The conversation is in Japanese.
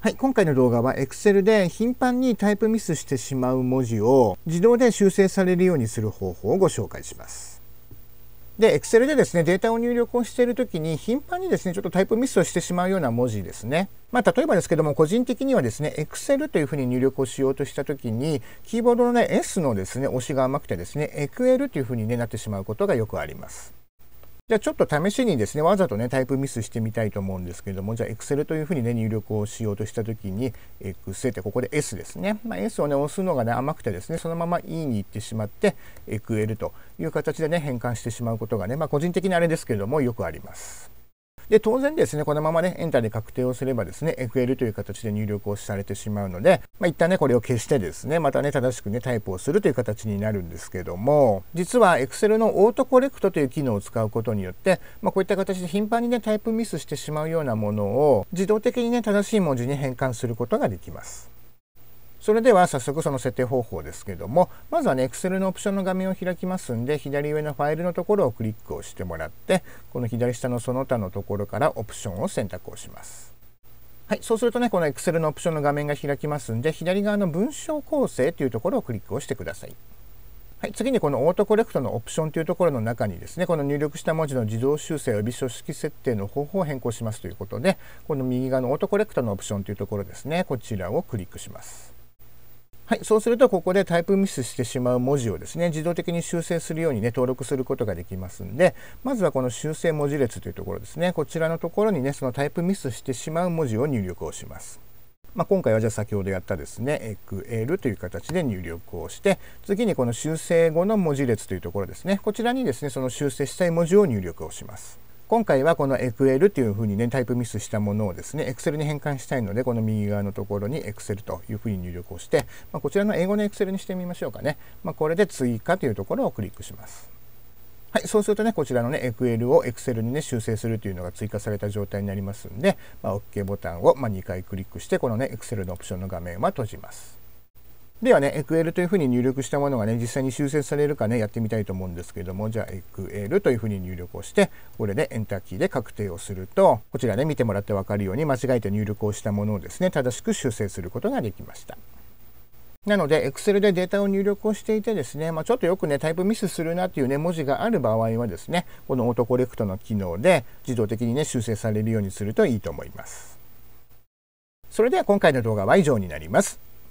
はい、今回の動画は Excel で頻繁にタイプミスしてしまう文字を自動で修正されるようにする方法をご紹介します。で、Excel でですね、データを入力をしているときに頻繁にですね、ちょっとタイプミスをしてしまうような文字ですね。まあ、例えばですけども、個人的にはですね、Excel というふうに入力をしようとしたときに、キーボードのね、S のですね、押しが甘くてですね、EQL というふうに、ね、なってしまうことがよくあります。じゃあちょっと試しにですね、わざとね、タイプミスしてみたいと思うんですけれども、じゃあ Excel というふうにね、入力をしようとしたときに、x ってここで S ですね。まあ、S をね、押すのがね、甘くてですね、そのまま E に行ってしまって、EQL という形でね、変換してしまうことがね、まあ、個人的なあれですけれども、よくあります。で、当然ですね、このままね、エンターで確定をすればですね、FL という形で入力をされてしまうので、まあ、一旦ね、これを消してですね、またね、正しくね、タイプをするという形になるんですけども、実は Excel のオートコレクトという機能を使うことによって、まあ、こういった形で頻繁にね、タイプミスしてしまうようなものを、自動的にね、正しい文字に変換することができます。それでは早速その設定方法ですけどもまずはね Excel のオプションの画面を開きますんで左上のファイルのところをクリックをしてもらってこの左下のその他のところからオプションを選択をします。はい、そうするとねこの Excel のオプションの画面が開きますんで左側の文章構成というところをクリックをしてください。はい、次にこのオートコレクトのオプションというところの中にですねこの入力した文字の自動修正及び書式設定の方法を変更しますということでこの右側のオートコレクトのオプションというところですねこちらをクリックします。はい、そうするとここでタイプミスしてしまう文字をですね自動的に修正するようにね登録することができますんでまずはこの修正文字列というところですねこちらのところにねそのタイプミスしてしまう文字を入力をします。まあ、今回はじゃあ先ほどやったですね EQL という形で入力をして次にこの修正後の文字列というところですねこちらにですねその修正したい文字を入力をします。今回はこの EQL というふうにね、タイプミスしたものをですね、Excel に変換したいので、この右側のところに Excel というふうに入力をして、まあ、こちらの英語の Excel にしてみましょうかね。まあ、これで追加というところをクリックします。はい、そうするとね、こちらのね、EQL を Excel にね、修正するというのが追加された状態になりますんで、まあ、OK ボタンを、ま2回クリックして、このね、Excel のオプションの画面は閉じます。ではね、クエ l というふうに入力したものがね、実際に修正されるかね、やってみたいと思うんですけども、じゃあクエ l というふうに入力をして、これで Enter キーで確定をすると、こちらね、見てもらってわかるように、間違えて入力をしたものをですね、正しく修正することができました。なので、Excel でデータを入力をしていてですね、まあ、ちょっとよくね、タイプミスするなっていうね、文字がある場合はですね、このオートコレクトの機能で自動的にね、修正されるようにするといいと思います。それでは今回の動画は以上になります。